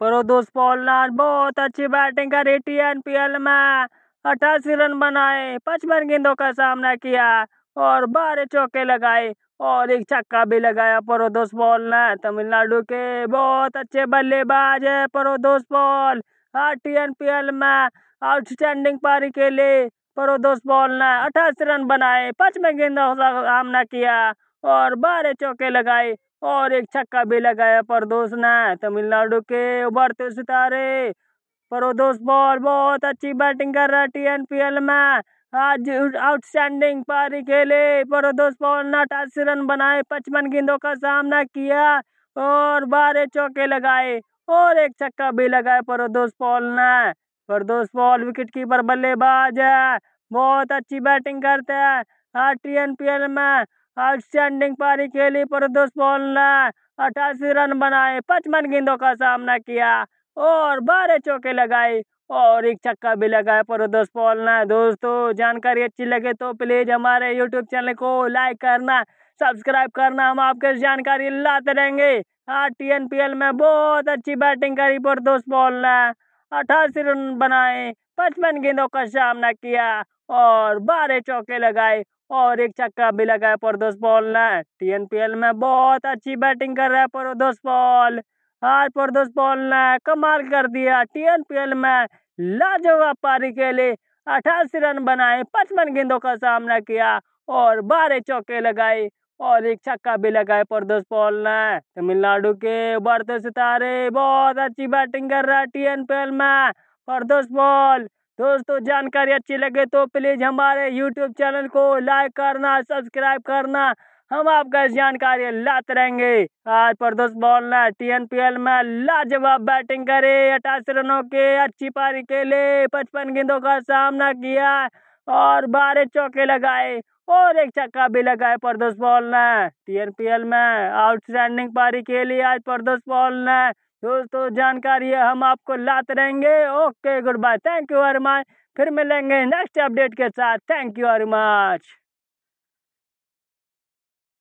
फरोदोस पॉलनार बहुत अच्छी बैटिंग करी टी एन पी एल में अट्ठासी रन बनाए पचपन गेंदों का सामना किया और बारह चौके लगाए और एक छक्का भी लगाया परोदोस पॉल ने तमिलनाडु के बहुत अच्छे बल्लेबाज है परोदोस पॉल आर टी एन पी एल में आउटस्टैंडिंग पारी के लिए परोदोस पॉल ने अट्ठासी रन बनाए पचपन गेंदों का सामना किया और बारह चौके लगाए और एक छक्का भी लगाया परदोस ने तमिलनाडु के उभरते सितारे परदोस बॉल बहुत अच्छी बैटिंग कर रहा है एल में आज आउटस्टैंडिंग पारी खेले दोस्त बॉल ने अठासी रन बनाए पचपन गेंदों का सामना किया और बारह चौके लगाए और एक छक्का भी लगाया दोस्त पॉल ने दोस्त पॉल विकेट कीपर बल्लेबाज है बहुत अच्छी बैटिंग करते हैं आज टी एन पी एल में आउटस्टैंडिंग पारी खेली पर दोस्त बॉल ने अठासी रन बनाए पचपन गेंदों का सामना किया और बारह चौके लगाए और एक छक्का भी लगाया पर दोस्त बॉल ने दोस्तों जानकारी अच्छी लगे तो प्लीज़ हमारे यूट्यूब चैनल को लाइक करना सब्सक्राइब करना हम आपके जानकारी लाते रहेंगे हाँ टी एन पी एल में बहुत अच्छी बैटिंग करी पर दोस्त बॉल ने अठासी रन बनाए पचपन गेंदों का सामना किया और बारह चौके लगाए और एक चक्का भी लगाया परदोस पॉल ने टीएनपीएल में बहुत अच्छी बैटिंग कर रहा है परदोस पॉल आज परदोस पॉल ने कमाल कर दिया टीएनपीएल में लाजवाब पारी लिए अठासी रन बनाए पचपन गेंदों का सामना किया और बारह चौके लगाए और एक छक्का भी लगाए परदोस पॉल ने तमिलनाडु के उभरते सितारे बहुत अच्छी बैटिंग कर रहा है टी एन पी एल में परदोस पॉल दोस्तों जानकारी अच्छी लगे तो प्लीज़ हमारे यूट्यूब चैनल को लाइक करना सब्सक्राइब करना हम आपका इस जानकारी लाते रहेंगे आज प्रदोष बॉल ने टी एन पी एल में लाजवाब बैटिंग करे अठासी रनों के अच्छी पारी के लिए पचपन गेंदों का सामना किया और बारह चौके लगाए और एक चक्का भी लगाए परदोस पॉल ने टीएनपीएल में आउटस्टैंडिंग पारी के लिए आज परदोस पॉल ने दोस्तों तो जानकारी है हम आपको लाते रहेंगे okay good bye thank you very much फिर मिलेंगे नेक्स्ट अपडेट के साथ थैंक यू वेरी मच